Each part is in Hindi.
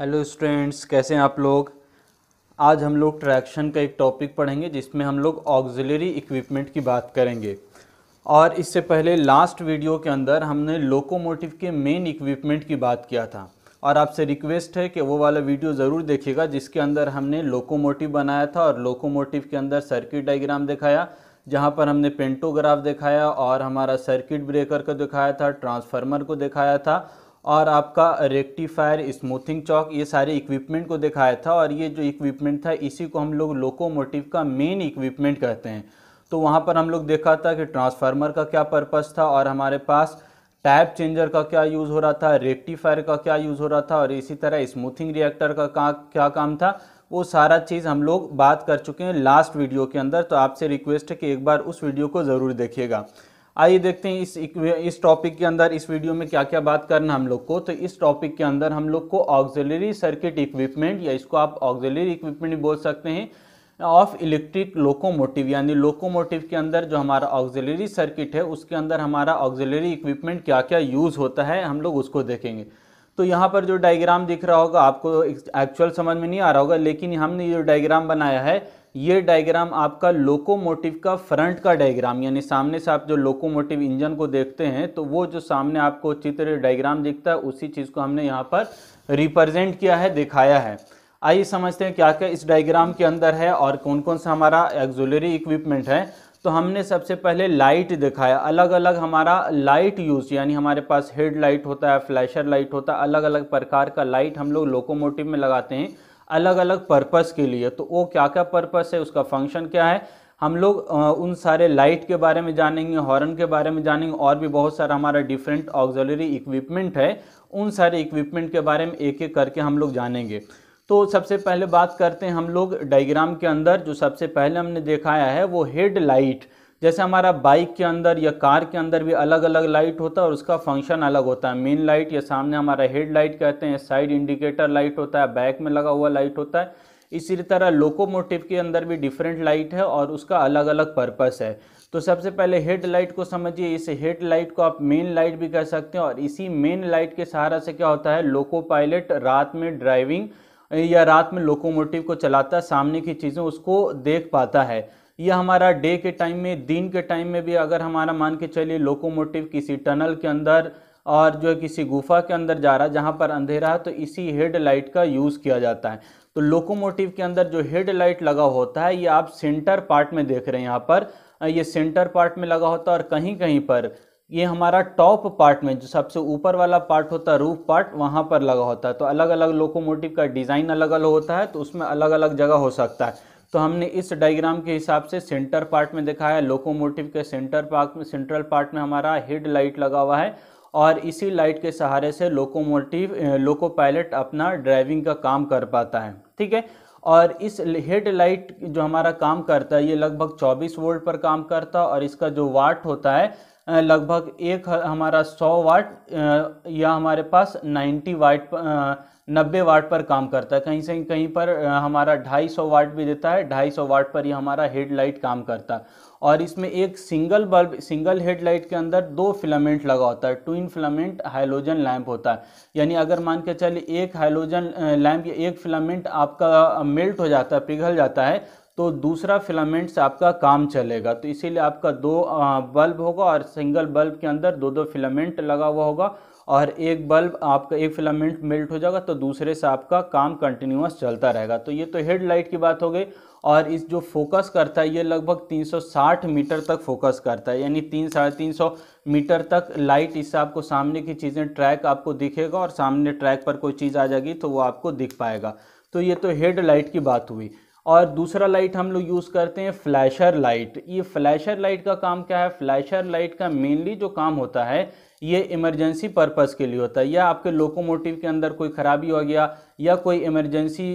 हेलो स्टूडेंट्स कैसे हैं आप लोग आज हम लोग ट्रैक्शन का एक टॉपिक पढ़ेंगे जिसमें हम लोग ऑक्जिलरी इक्विपमेंट की बात करेंगे और इससे पहले लास्ट वीडियो के अंदर हमने लोकोमोटिव के मेन इक्विपमेंट की बात किया था और आपसे रिक्वेस्ट है कि वो वाला वीडियो ज़रूर देखिएगा जिसके अंदर हमने लोकोमोटिव बनाया था और लोकोमोटिव के अंदर सर्किट डाइग्राम दिखाया जहाँ पर हमने पेंटोग्राफ दिखाया और हमारा सर्किट ब्रेकर को दिखाया था ट्रांसफार्मर को दिखाया था और आपका रेक्टिफायर स्मूथिंग चौक ये सारे इक्विपमेंट को दिखाया था और ये जो इक्विपमेंट था इसी को हम लोग लोकोमोटिव का मेन इक्विपमेंट कहते हैं तो वहाँ पर हम लोग देखा था कि ट्रांसफार्मर का क्या पर्पज़ था और हमारे पास टाइप चेंजर का क्या यूज़ हो रहा था रेक्टिफायर का क्या यूज़ हो रहा था और इसी तरह स्मूथिंग रिएक्टर का का क्या काम था वो सारा चीज़ हम लोग बात कर चुके हैं लास्ट वीडियो के अंदर तो आपसे रिक्वेस्ट है कि एक बार उस वीडियो को ज़रूर देखिएगा आइए देखते हैं इस इस टॉपिक के अंदर इस वीडियो में क्या क्या बात करना हम लोग को तो इस टॉपिक के अंदर हम लोग को ऑक्जिलरी सर्किट इक्विपमेंट या इसको आप ऑक्जिलरी इक्विपमेंट भी बोल सकते हैं ऑफ इलेक्ट्रिक लोकोमोटिव यानी लोकोमोटिव के अंदर जो हमारा ऑक्जिलरी सर्किट है उसके अंदर हमारा ऑक्जिलरी इक्विपमेंट क्या क्या यूज़ होता है हम लोग उसको देखेंगे तो यहाँ पर जो डायग्राम दिख रहा होगा आपको एक्चुअल समझ में नहीं आ रहा होगा लेकिन हमने जो डायग्राम बनाया है ये डायग्राम आपका लोकोमोटिव का फ्रंट का डायग्राम यानी सामने से आप जो लोकोमोटिव इंजन को देखते हैं तो वो जो सामने आपको चित्र डायग्राम दिखता है उसी चीज़ को हमने यहाँ पर रिप्रेजेंट किया है दिखाया है आइए समझते हैं क्या क्या इस डायग्राम के अंदर है और कौन कौन सा हमारा एक्जुलरी इक्विपमेंट है तो हमने सबसे पहले लाइट दिखाया अलग अलग हमारा लाइट यूज़ यानी हमारे पास हेड लाइट होता है फ्लैशर लाइट होता है अलग अलग प्रकार का लाइट हम लोग लोकोमोटिव में लगाते हैं अलग अलग पर्पस के लिए तो वो क्या क्या पर्पस है उसका फंक्शन क्या है हम लोग उन सारे लाइट के बारे में जानेंगे हॉर्न के बारे में जानेंगे और भी बहुत सारा हमारा डिफरेंट ऑक्जलरी इक्विपमेंट है उन सारे इक्विपमेंट के बारे में एक एक करके हम लोग जानेंगे तो सबसे पहले बात करते हैं हम लोग डायग्राम के अंदर जो सबसे पहले हमने देखाया है वो हेड लाइट जैसे हमारा बाइक के अंदर या कार के अंदर भी अलग अलग लाइट होता है और उसका फंक्शन अलग होता है मेन लाइट या सामने हमारा हेड लाइट कहते हैं साइड इंडिकेटर लाइट होता है बैक में लगा हुआ लाइट होता है इसी तरह लोकोमोटिव के अंदर भी डिफरेंट लाइट है और उसका अलग अलग पर्पस है तो सबसे पहले हेड लाइट को समझिए इस हेड लाइट को आप मेन लाइट भी कह सकते हैं और इसी मेन लाइट के सहारा से क्या होता है लोको पायलट रात में ड्राइविंग या रात में लोकोमोटिव को चलाता है सामने की चीज़ें उसको देख पाता है यह हमारा डे के टाइम में दिन के टाइम में भी अगर हमारा मान के चलिए लोकोमोटिव किसी टनल के अंदर और जो है किसी गुफा के अंदर जा रहा है जहाँ पर अंधेरा है तो इसी हेडलाइट का यूज़ किया जाता है तो लोकोमोटिव के अंदर जो हेडलाइट लगा होता है ये आप सेंटर पार्ट में देख रहे हैं यहाँ पर ये सेंटर पार्ट में लगा होता है और कहीं कहीं पर ये हमारा टॉप पार्ट में जो सबसे ऊपर वाला पार्ट होता है रूफ पार्ट वहाँ पर लगा होता है तो अलग अलग लोकोमोटिव का डिज़ाइन अलग अलग होता है तो उसमें अलग अलग जगह हो सकता है तो हमने इस डायग्राम के हिसाब से सेंटर पार्ट में देखा है लोकोमोटिव के सेंटर पार्ट में सेंट्रल पार्ट में हमारा हेड लाइट लगा हुआ है और इसी लाइट के सहारे से लोकोमोटिव लोको पायलट अपना ड्राइविंग का काम कर पाता है ठीक है और इस हेडलाइट जो हमारा काम करता है ये लगभग 24 वोल्ट पर काम करता है और इसका जो वाट होता है लगभग एक हमारा 100 वाट या हमारे पास 90 वाट नब्बे वाट पर काम करता है कहीं से कहीं पर हमारा 250 वाट भी देता है 250 वाट पर ये हमारा हेडलाइट काम करता है और इसमें एक सिंगल बल्ब सिंगल हेडलाइट के अंदर दो फिलामेंट लगा होता है ट्विन फिलामेंट हाइलोजन लैंप होता है यानी अगर मान के चलिए एक हाइलोजन लैंप या एक फिलामेंट आपका मेल्ट हो जाता है पिघल जाता है तो दूसरा फिलामेंट्स आपका काम चलेगा तो इसीलिए आपका दो बल्ब होगा और सिंगल बल्ब के अंदर दो दो फिलामेंट लगा हुआ होगा और एक बल्ब आपका एक फिलामेंट मेल्ट हो जाएगा तो दूसरे से आपका काम कंटिन्यूस चलता रहेगा तो ये तो हेडलाइट की बात हो गई और इस जो फोकस करता है ये लगभग 360 मीटर तक फोकस करता है यानी तीन साढ़े तीन सौ मीटर तक लाइट इससे आपको सामने की चीज़ें ट्रैक आपको दिखेगा और सामने ट्रैक पर कोई चीज़ आ जाएगी तो वो आपको दिख पाएगा तो ये तो हेड लाइट की बात हुई और दूसरा लाइट हम लोग यूज़ करते हैं फ्लैशर लाइट ये फ्लैशर लाइट का काम क्या है फ्लैशर लाइट का मेनली जो काम होता है ये इमरजेंसी पर्पस के लिए होता है या आपके लोकोमोटिव के अंदर कोई ख़राबी हो गया या कोई इमरजेंसी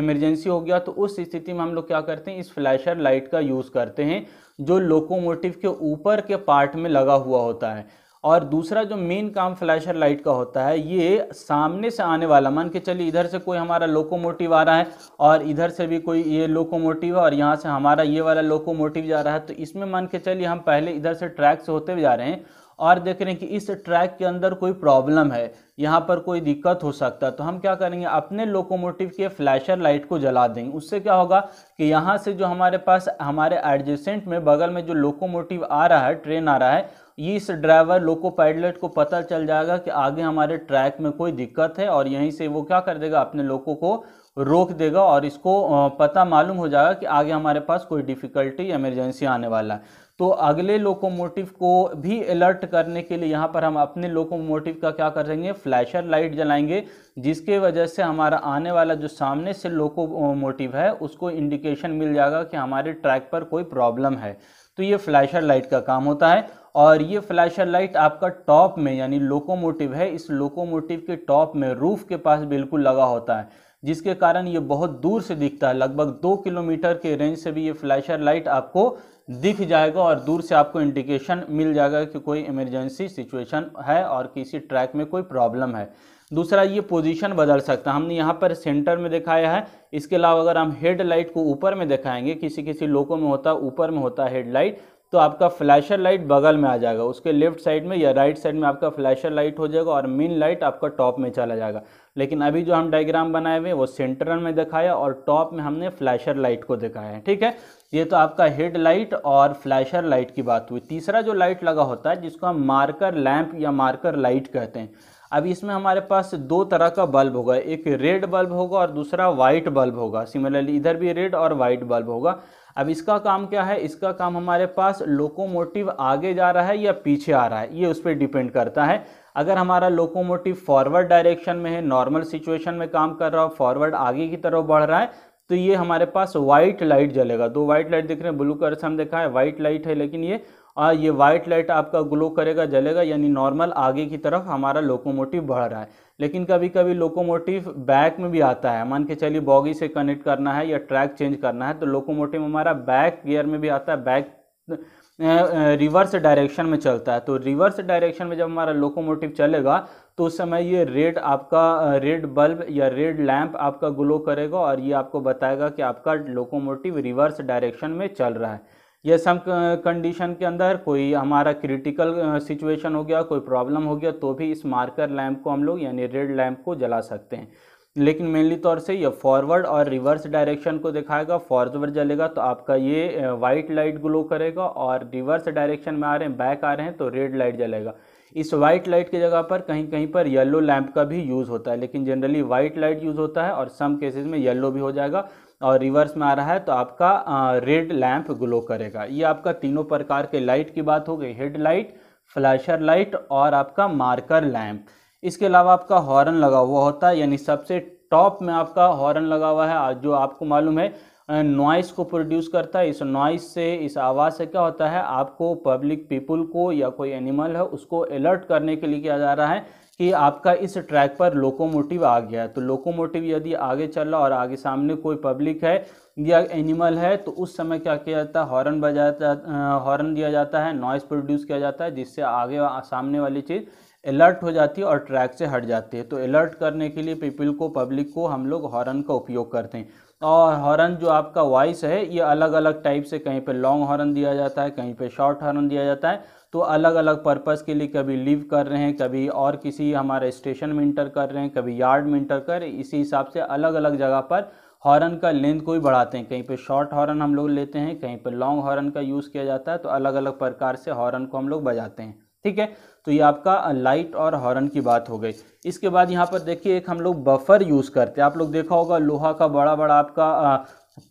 इमरजेंसी हो गया तो उस स्थिति में हम लोग क्या करते हैं इस फ्लैशर लाइट का यूज़ करते हैं जो लोकोमोटिव के ऊपर के पार्ट में लगा हुआ होता है और दूसरा जो मेन काम फ्लैशर लाइट का होता है ये सामने से आने वाला मान के चलिए इधर से कोई हमारा लोकोमोटिव आ रहा है और इधर से भी कोई ये लोकोमोटिव है और यहाँ से हमारा ये वाला लोकोमोटिव जा रहा है तो इसमें मान के चलिए हम पहले इधर से ट्रैक से होते हुए जा रहे हैं और देख रहे हैं कि इस ट्रैक के अंदर कोई प्रॉब्लम है यहाँ पर कोई दिक्कत हो सकता है तो हम क्या करेंगे अपने लोकोमोटिव के फ्लैशर लाइट को जला देंगे उससे क्या होगा कि यहाँ से जो हमारे पास हमारे एडजेसेंट में बगल में जो लोकोमोटिव आ रहा है ट्रेन आ रहा है इस ड्राइवर लोको पायलट को पता चल जाएगा कि आगे हमारे ट्रैक में कोई दिक्कत है और यहीं से वो क्या कर देगा अपने लोगों को रोक देगा और इसको पता मालूम हो जाएगा कि आगे हमारे पास कोई डिफ़िकल्टी एमरजेंसी आने वाला है तो अगले लोकोमोटिव को भी अलर्ट करने के लिए यहाँ पर हम अपने लोकोमोटिव का क्या करेंगे फ्लैशर लाइट जलाएंगे जिसके वजह से हमारा आने वाला जो सामने से लोकोमोटिव है उसको इंडिकेशन मिल जाएगा कि हमारे ट्रैक पर कोई प्रॉब्लम है तो ये फ्लैशर लाइट का काम होता है और ये फ्लैशर लाइट आपका टॉप में यानी लोकोमोटिव है इस लोकोमोटिव के टॉप में रूफ के पास बिल्कुल लगा होता है जिसके कारण ये बहुत दूर से दिखता है लगभग दो किलोमीटर के रेंज से भी ये फ्लैशर लाइट आपको दिख जाएगा और दूर से आपको इंडिकेशन मिल जाएगा कि कोई इमरजेंसी सिचुएशन है और किसी ट्रैक में कोई प्रॉब्लम है दूसरा ये पोजीशन बदल सकता है हमने यहाँ पर सेंटर में दिखाया है इसके अलावा अगर हम हेडलाइट को ऊपर में दिखाएंगे किसी किसी लोगों में होता है ऊपर में होता है हेडलाइट तो आपका फ्लैशर लाइट बगल में आ जाएगा उसके लेफ्ट साइड में या राइट साइड में आपका फ्लैशर लाइट हो जाएगा और मेन लाइट आपका टॉप में चला जाएगा लेकिन अभी जो हम डायग्राम बनाए हुए वो सेंटर में दिखाया और टॉप में हमने फ्लैशर लाइट को दिखाया है ठीक है ये तो आपका हेड लाइट और फ्लैशर लाइट की बात हुई तीसरा जो लाइट लगा होता है जिसको हम मार्कर लैंप या मार्कर लाइट कहते हैं अब इसमें हमारे पास दो तरह का बल्ब होगा एक रेड बल्ब होगा और दूसरा वाइट बल्ब होगा सिमिलरली इधर भी रेड और वाइट बल्ब होगा अब इसका काम क्या है इसका काम हमारे पास लोकोमोटिव आगे जा रहा है या पीछे आ रहा है ये उस पर डिपेंड करता है अगर हमारा लोकोमोटिव फॉरवर्ड डायरेक्शन में है नॉर्मल सिचुएशन में काम कर रहा हो फॉरवर्ड आगे की तरफ बढ़ रहा है तो ये हमारे पास व्हाइट लाइट जलेगा दो व्हाइट लाइट दिख रहे हैं ब्लू कलर से हम देखा है वाइट लाइट है लेकिन ये और ये वाइट लाइट आपका ग्लो करेगा जलेगा यानी नॉर्मल आगे की तरफ हमारा लोकोमोटिव बढ़ रहा है लेकिन कभी कभी लोकोमोटिव बैक में भी आता है मान के चलिए बॉगी से कनेक्ट करना है या ट्रैक चेंज करना है तो लोकोमोटिव हमारा बैक गियर में भी आता है बैक रिवर्स डायरेक्शन में चलता है तो रिवर्स डायरेक्शन में जब हमारा लोकोमोटिव चलेगा तो उस समय ये रेड आपका रेड बल्ब या रेड लैंप आपका ग्लो करेगा और ये आपको बताएगा कि आपका लोकोमोटिव रिवर्स डायरेक्शन में चल रहा है ये सम कंडीशन के अंदर कोई हमारा क्रिटिकल सिचुएशन हो गया कोई प्रॉब्लम हो गया तो भी इस मार्कर लैम्प को हम लोग यानी रेड लैम्प को जला सकते हैं लेकिन मेनली तौर से ये फॉरवर्ड और रिवर्स डायरेक्शन को दिखाएगा फॉरवर्ड जलेगा तो आपका ये वाइट लाइट ग्लो करेगा और रिवर्स डायरेक्शन में आ रहे हैं बैक आ रहे हैं तो रेड लाइट जलेगा इस वाइट लाइट की जगह पर कहीं कहीं पर येलो लैम्प का भी यूज़ होता है लेकिन जनरली वाइट लाइट यूज़ होता है और सम केसेस में येलो भी हो जाएगा और रिवर्स में आ रहा है तो आपका रेड लैंप ग्लो करेगा ये आपका तीनों प्रकार के लाइट की बात हो गई हेड लाइट फ्लैशर लाइट और आपका मार्कर लैंप इसके अलावा आपका हॉर्न लगा हुआ होता है यानी सबसे टॉप में आपका हॉर्न लगा हुआ है जो आपको मालूम है नॉइस को प्रोड्यूस करता है इस नॉइस से इस आवाज़ से क्या होता है आपको पब्लिक पीपल को या कोई एनिमल है उसको अलर्ट करने के लिए किया जा रहा है कि आपका इस ट्रैक पर लोकोमोटिव आ गया है तो लोकोमोटिव यदि आगे चल रहा और आगे सामने कोई पब्लिक है या एनिमल है तो उस समय क्या किया जाता है हॉर्न बजाया हॉर्न दिया जाता है नॉइस प्रोड्यूस किया जाता है जिससे आगे सामने वाली चीज़ अलर्ट हो जाती है और ट्रैक से हट जाती है तो अलर्ट करने के लिए पीपल को पब्लिक को हम लोग हॉर्न का उपयोग करते हैं और हॉर्न जो आपका वॉइस है ये अलग अलग टाइप से कहीं पे लॉन्ग हॉर्न दिया जाता है कहीं पे शॉर्ट हॉर्न दिया जाता है तो अलग अलग पर्पस के लिए कभी लिव कर रहे हैं कभी और किसी हमारे स्टेशन में इंटर कर रहे हैं कभी यार्ड में इंटर कर इसी हिसाब से अलग अलग जगह पर हॉर्न का लेंथ को भी बढ़ाते हैं कहीं पे शॉर्ट हॉर्न हम लोग लेते हैं कहीं पे लॉन्ग हॉर्न का यूज़ किया जाता है तो अलग अलग प्रकार से हॉर्न को हम लोग बजाते हैं ठीक है तो ये आपका लाइट और हॉर्न की बात हो गई इसके बाद यहाँ पर देखिए एक हम लोग बफर यूज़ करते हैं आप लोग देखा होगा लोहा का बड़ा बड़ा आपका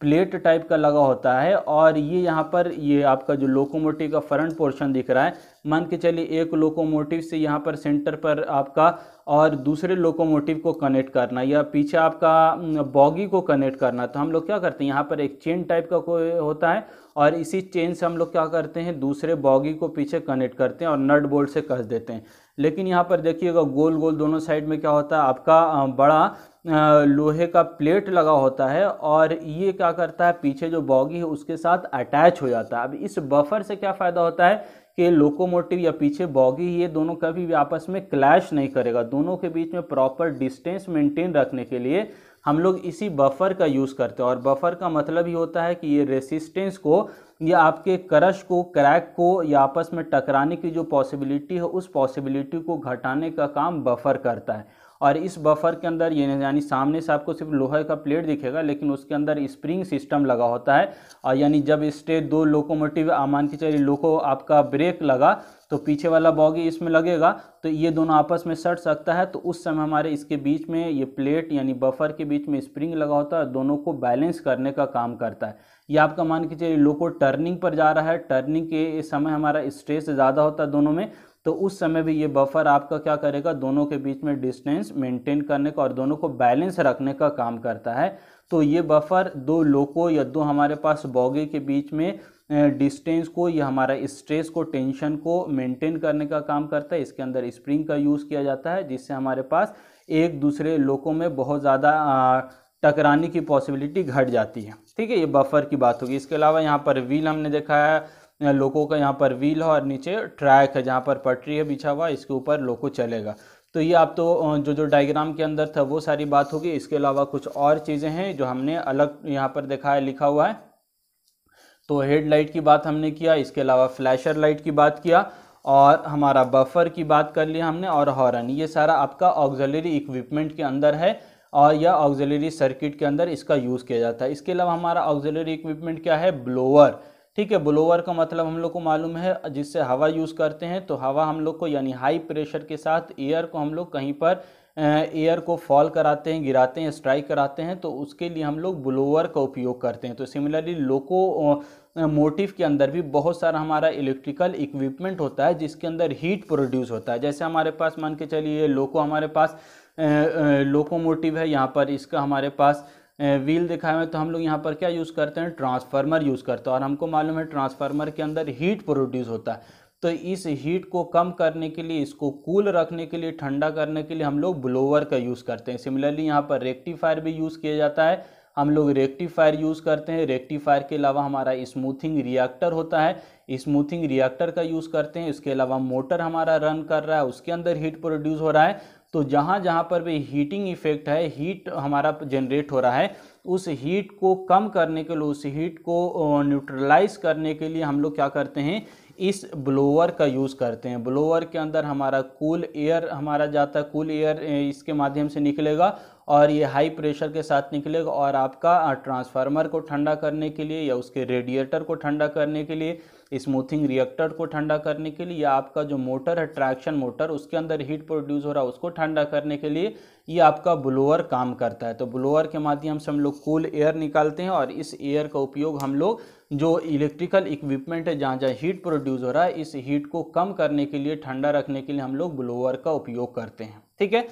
प्लेट टाइप का लगा होता है और ये यहाँ पर ये आपका जो लोकोमोटिव का फ्रंट पोर्शन दिख रहा है मान के चलिए एक लोकोमोटिव से यहाँ पर सेंटर पर आपका और दूसरे लोकोमोटिव को कनेक्ट करना या पीछे आपका बॉगी को कनेक्ट करना तो हम लोग क्या करते हैं यहाँ पर एक चेन टाइप का कोई होता है और इसी चेन से हम लोग क्या करते हैं दूसरे बॉगी को पीछे कनेक्ट करते हैं और नट बोल्ट से कस देते हैं लेकिन यहाँ पर देखिएगा गोल गोल दोनों साइड में क्या होता है आपका बड़ा लोहे का प्लेट लगा होता है और ये क्या करता है पीछे जो बॉगी है उसके साथ अटैच हो जाता है अब इस बफर से क्या फ़ायदा होता है के लोकोमोटिव या पीछे बॉगी ये दोनों कभी भी आपस में क्लैश नहीं करेगा दोनों के बीच में प्रॉपर डिस्टेंस मेंटेन रखने के लिए हम लोग इसी बफर का यूज़ करते हैं और बफर का मतलब ये होता है कि ये रेसिस्टेंस को या आपके क्रश को क्रैक को या आपस में टकराने की जो पॉसिबिलिटी है उस पॉसिबिलिटी को घटाने का काम बफर करता है और इस बफर के अंदर ये यानी सामने से आपको सिर्फ लोहे का प्लेट दिखेगा लेकिन उसके अंदर स्प्रिंग सिस्टम लगा होता है और यानी जब स्टेज दो लोकोमोटिव मान के चलिए लोको आपका ब्रेक लगा तो पीछे वाला बॉगी इसमें लगेगा तो ये दोनों आपस में सट सकता है तो उस समय हमारे इसके बीच में ये प्लेट यानी बफर के बीच में स्प्रिंग लगा होता है दोनों को बैलेंस करने का काम करता है ये आपका मान के चलिए लोको टर्निंग पर जा रहा है टर्निंग के समय हमारा स्ट्रेस ज़्यादा होता है दोनों में तो उस समय भी ये बफर आपका क्या करेगा दोनों के बीच में डिस्टेंस मेंटेन करने का और दोनों को बैलेंस रखने का काम करता है तो ये बफर दो लोको या दो हमारे पास बॉगे के बीच में डिस्टेंस को या हमारा स्ट्रेस को टेंशन को मेंटेन करने का काम करता है इसके अंदर स्प्रिंग का यूज़ किया जाता है जिससे हमारे पास एक दूसरे लोकों में बहुत ज़्यादा टकराने की पॉसिबिलिटी घट जाती है ठीक है ये बफर की बात होगी इसके अलावा यहाँ पर व्हील हमने देखा है लोको का यहाँ पर व्हील है और नीचे ट्रैक है जहाँ पर पटरी है बिछा हुआ इसके ऊपर लोको चलेगा तो ये आप तो जो जो डायग्राम के अंदर था वो सारी बात होगी इसके अलावा कुछ और चीज़ें हैं जो हमने अलग यहाँ पर देखा है लिखा हुआ है तो हेड लाइट की बात हमने किया इसके अलावा फ्लैशर लाइट की बात किया और हमारा बफर की बात कर लिया हमने और हॉर्न ये सारा आपका ऑक्जलरी इक्विपमेंट के अंदर है और यह ऑक्जलरी सर्किट के अंदर इसका यूज़ किया जाता है इसके अलावा हमारा ऑक्जलरी इक्विपमेंट क्या है ब्लोअर ठीक है ब्लोअर का मतलब हम लोग को मालूम है जिससे हवा यूज़ करते हैं तो हवा हम लोग को यानी हाई प्रेशर के साथ एयर को हम लोग कहीं पर एयर को फॉल कराते हैं गिराते हैं स्ट्राइक कराते हैं तो उसके लिए हम लोग ब्लोअर का उपयोग करते हैं तो सिमिलरली लोको मोटिव के अंदर भी बहुत सारा हमारा इलेक्ट्रिकल इक्विपमेंट होता है जिसके अंदर हीट प्रोड्यूस होता है जैसे हमारे पास मान के चलिए लोको हमारे पास लोकोमोटिव है यहाँ पर इसका हमारे पास व्हील दिखाए हुए तो हम लोग यहाँ पर क्या यूज़ करते हैं ट्रांसफार्मर यूज़ करते हैं और हमको मालूम है ट्रांसफार्मर के अंदर हीट प्रोड्यूस होता है तो इस हीट को कम करने के लिए इसको कूल रखने के लिए ठंडा करने के लिए हम लोग ब्लोवर का यूज़ करते हैं सिमिलरली यहाँ पर रेक्टिफायर भी यूज़ किया जाता है हम लोग रेक्टिफायर यूज़ करते हैं रेक्टिफायर के अलावा हमारा स्मूथिंग रिएक्टर होता है स्मूथिंग रिएक्टर का यूज़ करते हैं इसके अलावा मोटर हमारा रन कर रहा है उसके अंदर हीट प्रोड्यूस हो रहा है तो जहाँ जहाँ पर भी हीटिंग इफेक्ट है हीट हमारा जनरेट हो रहा है उस हीट को कम करने के लिए उस हीट को न्यूट्रलाइज करने के लिए हम लोग क्या करते हैं इस ब्लोअर का यूज़ करते हैं ब्लोअर के अंदर हमारा कूल एयर हमारा जाता है कूल एयर इसके माध्यम से निकलेगा और ये हाई प्रेशर के साथ निकलेगा और आपका ट्रांसफार्मर को ठंडा करने के लिए या उसके रेडिएटर को ठंडा करने के लिए स्मूथिंग रिएक्टर को ठंडा करने के लिए या आपका जो मोटर है ट्रैक्शन मोटर उसके अंदर हीट प्रोड्यूस हो रहा है उसको ठंडा करने के लिए ये आपका ब्लोअर काम करता है तो ब्लोअर के माध्यम से हम लोग कूल एयर निकालते हैं और इस एयर का उपयोग हम लोग जो इलेक्ट्रिकल इक्विपमेंट है जहाँ जहाँ हीट प्रोड्यूस हो रहा है इस हीट को कम करने के लिए ठंडा रखने के लिए हम लोग ब्लोअर का उपयोग करते हैं ठीक है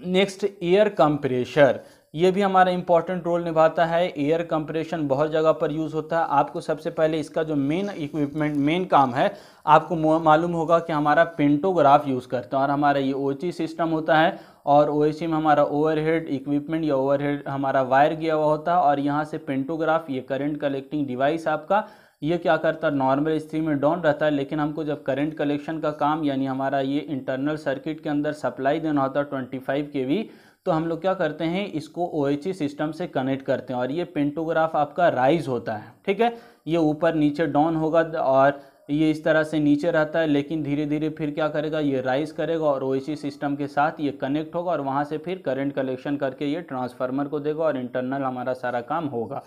नेक्स्ट एयर कंप्रेशर ये भी हमारा इंपॉर्टेंट रोल निभाता है एयर कंप्रेशन बहुत जगह पर यूज़ होता है आपको सबसे पहले इसका जो मेन इक्विपमेंट मेन काम है आपको मालूम होगा कि हमारा पेंटोग्राफ यूज़ करते हैं और हमारा ये ओ सिस्टम e होता है और ओ e में हमारा ओवरहेड इक्विपमेंट या ओवरहेड हमारा वायर गया हुआ होता है और यहाँ से पेंटोग्राफ ये करंट कलेक्टिंग डिवाइस आपका ये क्या करता है नॉर्मल स्थिति में डाउन रहता है लेकिन हमको जब करंट कलेक्शन का काम यानी हमारा ये इंटरनल सर्किट के अंदर सप्लाई देना होता है ट्वेंटी फाइव के वी तो हम लोग क्या करते हैं इसको ओ सिस्टम e से कनेक्ट करते हैं और ये पेंटोग्राफ आपका राइज होता है ठीक है ये ऊपर नीचे डाउन होगा और ये इस तरह से नीचे रहता है लेकिन धीरे धीरे फिर क्या करेगा ये राइज करेगा और ओ सिस्टम e के साथ ये कनेक्ट होगा और वहाँ से फिर करंट कलेक्शन करके ये ट्रांसफार्मर को देगा और इंटरनल हमारा सारा काम होगा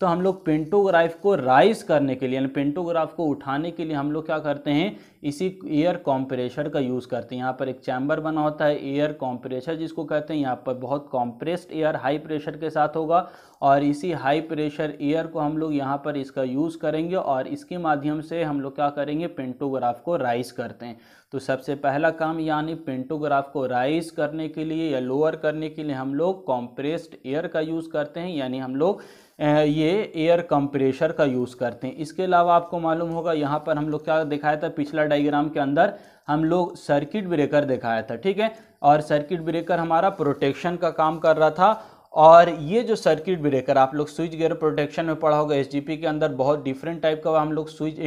तो हम लोग पेंटोग्राफ को राइज करने के लिए यानी पेंटोग्राफ को उठाने के लिए हम लोग क्या करते हैं इसी एयर कॉम्प्रेशर का यूज़ करते हैं यहाँ पर एक चैम्बर बना होता है एयर कॉम्प्रेशर जिसको कहते हैं यहाँ पर बहुत कॉम्प्रेस्ड एयर हाई प्रेशर के साथ होगा और इसी हाई प्रेशर एयर को हम लोग यहाँ पर इसका यूज़ करेंगे और इसके माध्यम से हम लोग क्या करेंगे पेंटोग्राफ को राइज करते हैं तो सबसे पहला काम यानी पेंटोग्राफ को राइज करने के लिए या लोअर करने के लिए हम लोग कॉम्प्रेस्ड एयर का यूज़ करते हैं यानी हम लोग ये एयर कंप्रेशर का यूज़ करते हैं इसके अलावा आपको मालूम होगा यहाँ पर हम लोग क्या दिखाया था पिछला डायग्राम के अंदर हम लोग सर्किट ब्रेकर दिखाया था ठीक है और सर्किट ब्रेकर हमारा प्रोटेक्शन का काम कर रहा था और ये जो सर्किट ब्रेकर आप लोग स्विच गेयर प्रोटेक्शन में पढ़ा होगा एस के अंदर बहुत डिफरेंट टाइप का हम लोग स्विच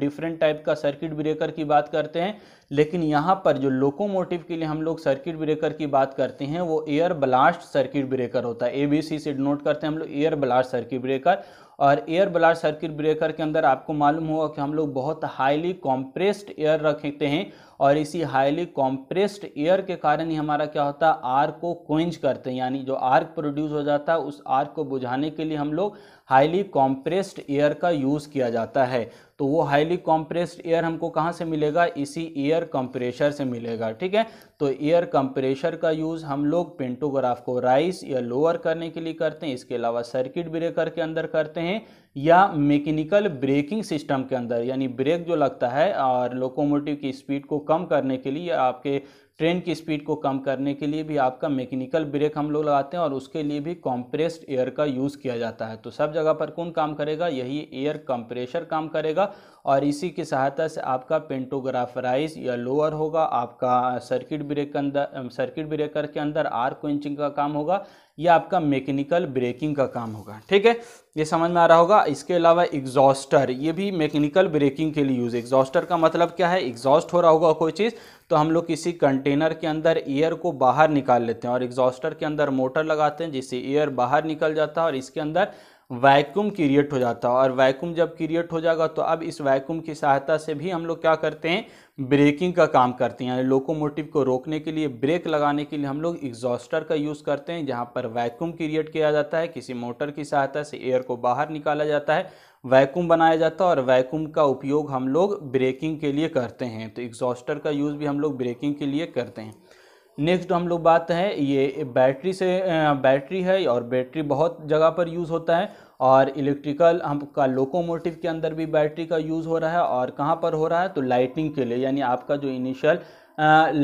डिफरेंट टाइप का सर्किट ब्रेकर की बात करते हैं लेकिन यहाँ पर जो लोकोमोटिव के लिए हम लोग सर्किट ब्रेकर की बात करते हैं वो एयर ब्लास्ट सर्किट ब्रेकर होता है ए बी सी से नोट करते हैं हम लोग एयर ब्लास्ट सर्किट ब्रेकर और एयर ब्लास्ट सर्किट ब्रेकर के अंदर आपको मालूम होगा कि हम लोग बहुत हाईली कॉम्प्रेस्ड एयर रखते हैं और इसी हाईली कॉम्प्रेस्ड एयर के कारण ही हमारा क्या होता है आर्क को क्वेंज करते हैं यानी जो आर्क प्रोड्यूस हो जाता है उस आर्क को बुझाने के लिए हम लोग हाईली कॉम्प्रेस्ड एयर का यूज़ किया जाता है तो वो हाईली कॉम्प्रेस्ड एयर हमको कहाँ से मिलेगा इसी एयर कंप्रेशर से मिलेगा ठीक है तो एयर कंप्रेशर का यूज़ हम लोग पेंटोग्राफ को राइस या लोअर करने के लिए करते हैं इसके अलावा सर्किट ब्रेकर के अंदर करते हैं या मैकेनिकल ब्रेकिंग सिस्टम के अंदर यानी ब्रेक जो लगता है और लोकोमोटिव की स्पीड को कम करने के लिए आपके ट्रेन की स्पीड को कम करने के लिए भी आपका मैकेनिकल ब्रेक हम लोग लगाते हैं और उसके लिए भी कंप्रेस्ड एयर का यूज़ किया जाता है तो सब जगह पर कौन काम करेगा यही एयर कंप्रेशर काम करेगा और इसी की सहायता से आपका पेंटोग्राफराइज या लोअर होगा आपका सर्किट ब्रेक के अंदर सर्किट ब्रेकर के अंदर आर क्वेंचिंग का काम होगा ये आपका मैकेनिकल ब्रेकिंग का काम होगा ठीक है ये समझ में आ रहा होगा इसके अलावा एग्जॉस्टर ये भी मैकेनिकल ब्रेकिंग के लिए यूज़ एग्जॉस्टर का मतलब क्या है एग्जॉस्ट हो रहा होगा कोई चीज़ तो हम लोग किसी कंटेनर के अंदर एयर को बाहर निकाल लेते हैं और एग्जॉस्टर के अंदर मोटर लगाते हैं जिससे एयर बाहर निकल जाता है और इसके अंदर वैक्यूम क्रिएट हो जाता है और वैक्यूम जब क्रिएट हो जाएगा तो अब इस वैक्यूम की सहायता से भी हम लोग क्या करते हैं ब्रेकिंग का काम करते हैं यानी लोकोमोटिव को रोकने के लिए ब्रेक लगाने के लिए हम लोग एग्जॉस्टर का यूज़ करते हैं जहाँ पर वैक्यूम क्रिएट किया जाता है किसी मोटर की सहायता से एयर को बाहर निकाला जाता है वैक्यूम बनाया जाता है और वैक्यूम का उपयोग हम लोग ब्रेकिंग के लिए करते हैं तो एग्जॉस्टर का यूज़ भी हम लोग ब्रेकिंग के लिए करते हैं नेक्स्ट हम लोग बात है ये बैटरी से बैटरी है और बैटरी बहुत जगह पर यूज़ होता है और इलेक्ट्रिकल का लोकोमोटिव के अंदर भी बैटरी का यूज़ हो रहा है और कहाँ पर हो रहा है तो लाइटिंग के लिए यानी आपका जो इनिशियल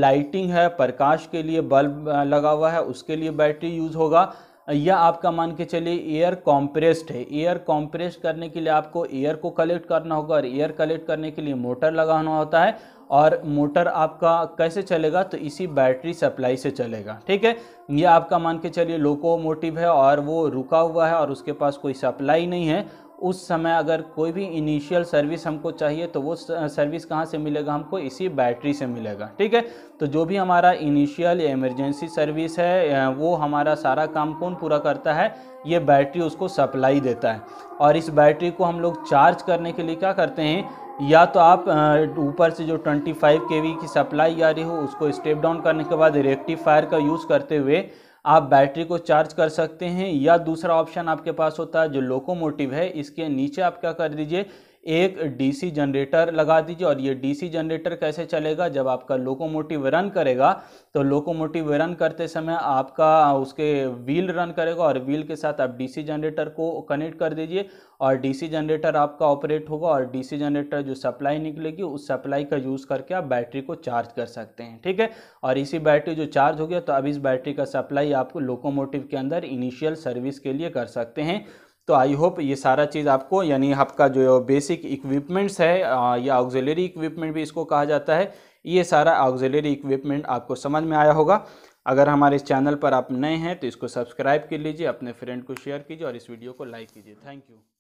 लाइटिंग है प्रकाश के लिए बल्ब लगा हुआ है उसके लिए बैटरी यूज़ होगा या आपका मान के चलिए एयर कॉम्प्रेस्ड है एयर कॉम्प्रेस्ड करने के लिए आपको एयर को कलेक्ट करना होगा और एयर कलेक्ट करने के लिए मोटर लगाना होता है और मोटर आपका कैसे चलेगा तो इसी बैटरी सप्लाई से चलेगा ठीक है ये आपका मान के चलिए लोकोमोटिव है और वो रुका हुआ है और उसके पास कोई सप्लाई नहीं है उस समय अगर कोई भी इनिशियल सर्विस हमको चाहिए तो वो सर्विस कहाँ से मिलेगा हमको इसी बैटरी से मिलेगा ठीक है तो जो भी हमारा इनिशियल इमरजेंसी सर्विस है वो हमारा सारा काम कौन पूरा करता है ये बैटरी उसको सप्लाई देता है और इस बैटरी को हम लोग चार्ज करने के लिए क्या करते हैं या तो आप ऊपर से जो 25 के की सप्लाई आ रही हो उसको स्टेप डाउन करने के बाद रेक्टिफायर का यूज़ करते हुए आप बैटरी को चार्ज कर सकते हैं या दूसरा ऑप्शन आपके पास होता है जो लोकोमोटिव है इसके नीचे आप क्या कर दीजिए एक डीसी जनरेटर लगा दीजिए और ये डीसी जनरेटर कैसे चलेगा जब आपका लोकोमोटिव रन करेगा तो लोकोमोटिव रन करते समय आपका उसके व्हील रन करेगा और व्हील के साथ आप डीसी जनरेटर को कनेक्ट कर दीजिए और डीसी जनरेटर आपका ऑपरेट होगा और डीसी जनरेटर जो सप्लाई निकलेगी उस सप्लाई का यूज़ करके आप बैटरी को चार्ज कर सकते हैं ठीक है और इसी बैटरी जो चार्ज हो गया तो अब इस बैटरी का सप्लाई आप लोकोमोटिव के अंदर इनिशियल सर्विस के लिए कर सकते हैं तो आई होप ये सारा चीज़ आपको यानी आपका जो बेसिक इक्विपमेंट्स है या ऑक्जिलरी इक्विपमेंट भी इसको कहा जाता है ये सारा ऑक्जिलरी इक्विपमेंट आपको समझ में आया होगा अगर हमारे इस चैनल पर आप नए हैं तो इसको सब्सक्राइब कर लीजिए अपने फ्रेंड को शेयर कीजिए और इस वीडियो को लाइक कीजिए थैंक यू